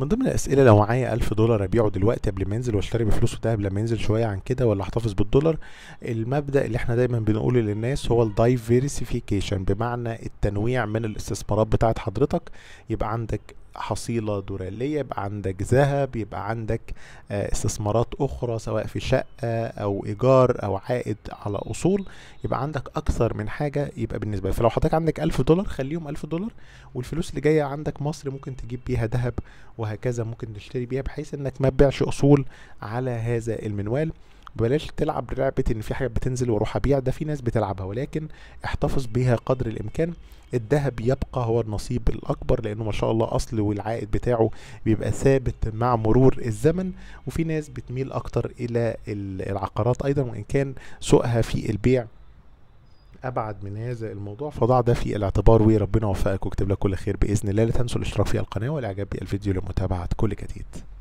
من ضمن الاسئله لو معايا 1000 دولار ابيعه دلوقتي قبل ما ينزل واشتري بفلوسه دهب لما ينزل شويه عن كده ولا احتفظ بالدولار المبدا اللي احنا دايما بنقوله للناس هو الدايفيرسيفيكيشن بمعنى التنويع من الاستثمارات بتاعت حضرتك يبقى عندك حصيلة دورالية يبقى عندك ذهب يبقى عندك آه، استثمارات أخرى سواء في شقة أو إيجار أو عائد على أصول يبقى عندك أكثر من حاجة يبقى بالنسبة لك فلو حضرتك عندك ألف دولار خليهم ألف دولار والفلوس اللي جاية عندك مصر ممكن تجيب بيها ذهب وهكذا ممكن تشتري بيها بحيث إنك ما تبيعش أصول على هذا المنوال بلاش تلعب لعبه ان في حاجات بتنزل واروح ابيع ده في ناس بتلعبها ولكن احتفظ بيها قدر الامكان الذهب يبقى هو النصيب الاكبر لانه ما شاء الله اصل والعائد بتاعه بيبقى ثابت مع مرور الزمن وفي ناس بتميل اكتر الى العقارات ايضا وان كان سوقها في البيع ابعد من هذا الموضوع فضع ده في الاعتبار وربنا يوفقك ويكتب لك كل خير باذن الله لا تنسوا الاشتراك في القناه والاعجاب بالفيديو لمتابعه كل جديد